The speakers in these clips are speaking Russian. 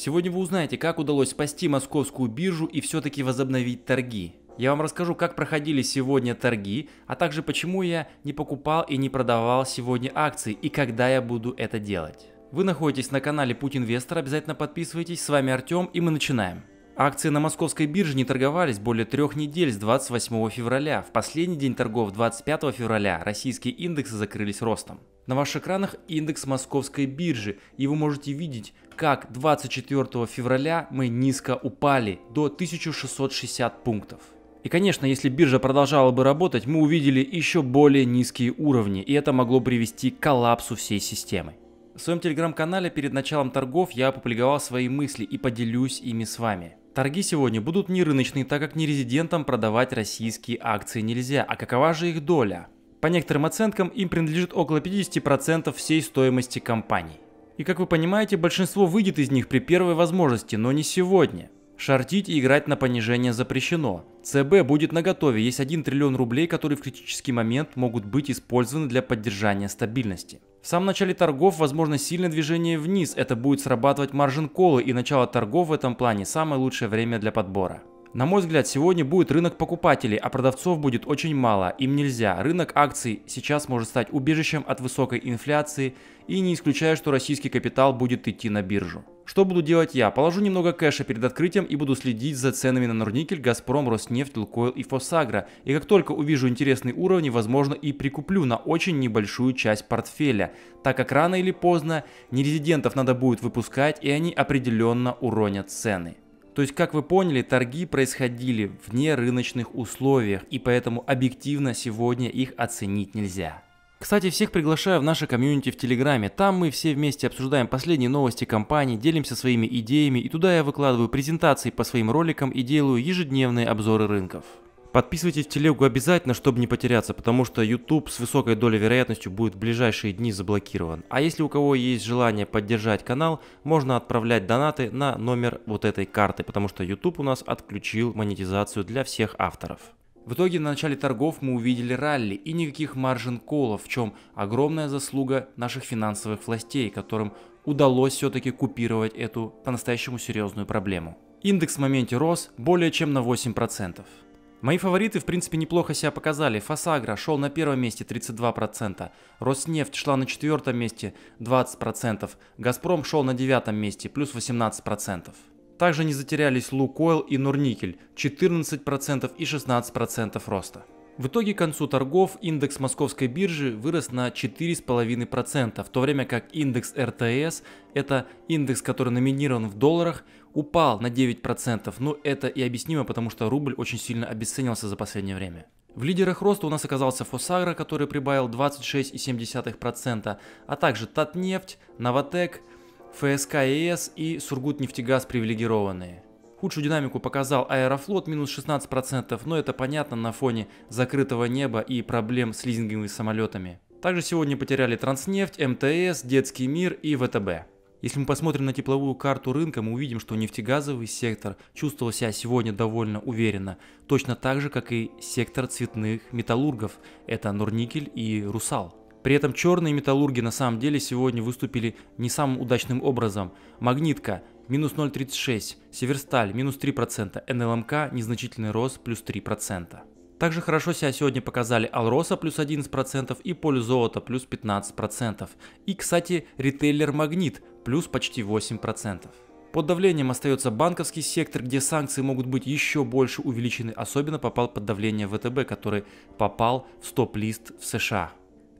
Сегодня вы узнаете, как удалось спасти московскую биржу и все-таки возобновить торги. Я вам расскажу, как проходили сегодня торги, а также почему я не покупал и не продавал сегодня акции и когда я буду это делать. Вы находитесь на канале Путь Инвестор, обязательно подписывайтесь. С вами Артем и мы начинаем. Акции на московской бирже не торговались более трех недель с 28 февраля. В последний день торгов 25 февраля российские индексы закрылись ростом. На ваших экранах индекс московской биржи, и вы можете видеть, как 24 февраля мы низко упали до 1660 пунктов. И, конечно, если биржа продолжала бы работать, мы увидели еще более низкие уровни, и это могло привести к коллапсу всей системы. В своем телеграм-канале перед началом торгов я опубликовал свои мысли и поделюсь ими с вами. Торги сегодня будут не рыночные, так как нерезидентам продавать российские акции нельзя. А какова же их доля? По некоторым оценкам, им принадлежит около 50% всей стоимости компаний. И как вы понимаете, большинство выйдет из них при первой возможности, но не сегодня. Шортить и играть на понижение запрещено. ЦБ будет на готове. есть 1 триллион рублей, которые в критический момент могут быть использованы для поддержания стабильности. В самом начале торгов возможно сильное движение вниз, это будет срабатывать маржин колы и начало торгов в этом плане самое лучшее время для подбора. На мой взгляд, сегодня будет рынок покупателей, а продавцов будет очень мало, им нельзя. Рынок акций сейчас может стать убежищем от высокой инфляции и не исключаю, что российский капитал будет идти на биржу. Что буду делать я? Положу немного кэша перед открытием и буду следить за ценами на Норникель, Газпром, Роснефть, Лукойл и Фосагра. И как только увижу интересные уровни, возможно и прикуплю на очень небольшую часть портфеля, так как рано или поздно нерезидентов надо будет выпускать и они определенно уронят цены. То есть, как вы поняли, торги происходили вне рыночных условиях, и поэтому объективно сегодня их оценить нельзя. Кстати, всех приглашаю в наше комьюнити в Телеграме. Там мы все вместе обсуждаем последние новости компании, делимся своими идеями, и туда я выкладываю презентации по своим роликам и делаю ежедневные обзоры рынков. Подписывайтесь в телегу обязательно, чтобы не потеряться, потому что YouTube с высокой долей вероятностью будет в ближайшие дни заблокирован. А если у кого есть желание поддержать канал, можно отправлять донаты на номер вот этой карты, потому что YouTube у нас отключил монетизацию для всех авторов. В итоге на начале торгов мы увидели ралли и никаких маржин-колов, в чем огромная заслуга наших финансовых властей, которым удалось все-таки купировать эту по-настоящему серьезную проблему. Индекс в моменте рос более чем на 8%. Мои фавориты, в принципе, неплохо себя показали. Фасагра шел на первом месте 32%, Роснефть шла на четвертом месте 20%, Газпром шел на девятом месте плюс 18%. Также не затерялись Лукойл и Норникель 14% и 16% роста. В итоге к концу торгов индекс московской биржи вырос на 4,5%, в то время как индекс РТС, это индекс, который номинирован в долларах, упал на 9%, но ну, это и объяснимо, потому что рубль очень сильно обесценился за последнее время. В лидерах роста у нас оказался Фосагра, который прибавил 26,7%, а также Татнефть, Новотек, ФСК ЕС и Сургутнефтегаз привилегированные. Худшую динамику показал Аэрофлот, минус 16%, но это понятно на фоне закрытого неба и проблем с лизинговыми самолетами. Также сегодня потеряли Транснефть, МТС, Детский мир и ВТБ. Если мы посмотрим на тепловую карту рынка, мы увидим, что нефтегазовый сектор чувствовал себя сегодня довольно уверенно, точно так же, как и сектор цветных металлургов, это Норникель и Русал. При этом черные металлурги на самом деле сегодня выступили не самым удачным образом. Магнитка минус 0,36, Северсталь минус 3%, НЛМК незначительный рост плюс 3%. Также хорошо себя сегодня показали Алроса плюс 11% и Поле Золота плюс 15%. И, кстати, ритейлер Магнит плюс почти 8%. Под давлением остается банковский сектор, где санкции могут быть еще больше увеличены, особенно попал под давление ВТБ, который попал в стоп-лист в США.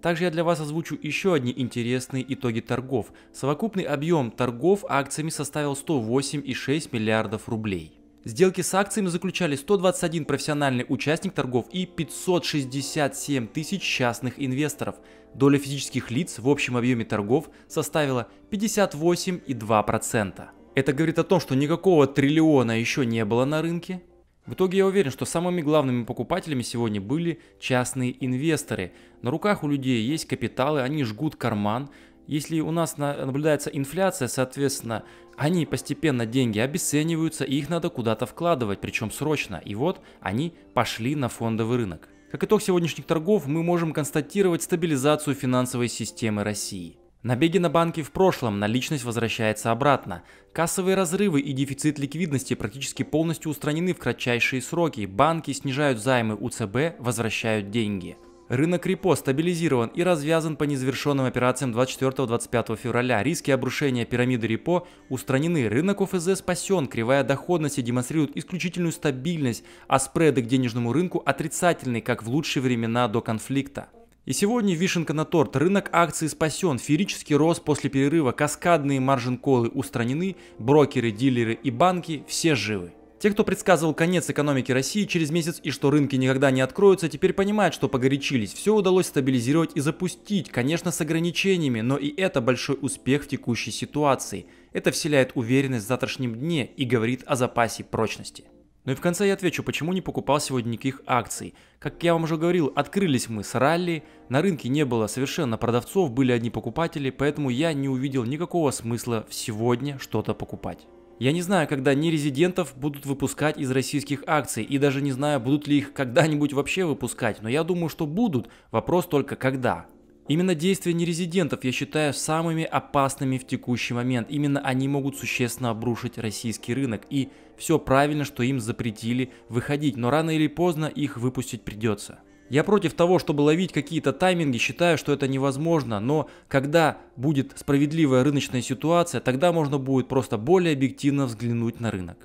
Также я для вас озвучу еще одни интересные итоги торгов. Совокупный объем торгов акциями составил 108,6 миллиардов рублей. Сделки с акциями заключали 121 профессиональный участник торгов и 567 тысяч частных инвесторов. Доля физических лиц в общем объеме торгов составила 58,2%. Это говорит о том, что никакого триллиона еще не было на рынке. В итоге я уверен, что самыми главными покупателями сегодня были частные инвесторы. На руках у людей есть капиталы, они жгут карман, если у нас наблюдается инфляция, соответственно, они постепенно деньги обесцениваются, и их надо куда-то вкладывать, причем срочно. И вот они пошли на фондовый рынок. Как итог сегодняшних торгов, мы можем констатировать стабилизацию финансовой системы России. Набеги на банки в прошлом, наличность возвращается обратно. Кассовые разрывы и дефицит ликвидности практически полностью устранены в кратчайшие сроки. Банки снижают займы УЦБ, возвращают деньги. Рынок репо стабилизирован и развязан по незавершенным операциям 24-25 февраля. Риски обрушения пирамиды репо устранены. Рынок ОФЗ спасен. Кривая доходности демонстрирует исключительную стабильность, а спреды к денежному рынку отрицательны, как в лучшие времена до конфликта. И сегодня вишенка на торт. Рынок акций спасен, феерический рост после перерыва, каскадные маржин-колы устранены, брокеры, дилеры и банки все живы. Те, кто предсказывал конец экономики России через месяц и что рынки никогда не откроются, теперь понимают, что погорячились. Все удалось стабилизировать и запустить, конечно, с ограничениями, но и это большой успех в текущей ситуации. Это вселяет уверенность в завтрашнем дне и говорит о запасе прочности. Ну и в конце я отвечу, почему не покупал сегодня никаких акций. Как я вам уже говорил, открылись мы с ралли, на рынке не было совершенно продавцов, были одни покупатели, поэтому я не увидел никакого смысла сегодня что-то покупать. Я не знаю, когда нерезидентов будут выпускать из российских акций, и даже не знаю, будут ли их когда-нибудь вообще выпускать, но я думаю, что будут, вопрос только когда. Именно действия нерезидентов я считаю самыми опасными в текущий момент. Именно они могут существенно обрушить российский рынок. И все правильно, что им запретили выходить, но рано или поздно их выпустить придется. Я против того, чтобы ловить какие-то тайминги, считаю, что это невозможно, но когда будет справедливая рыночная ситуация, тогда можно будет просто более объективно взглянуть на рынок.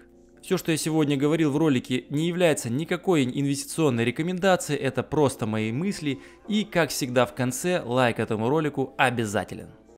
Все, что я сегодня говорил в ролике, не является никакой инвестиционной рекомендацией, это просто мои мысли. И, как всегда в конце, лайк этому ролику обязателен.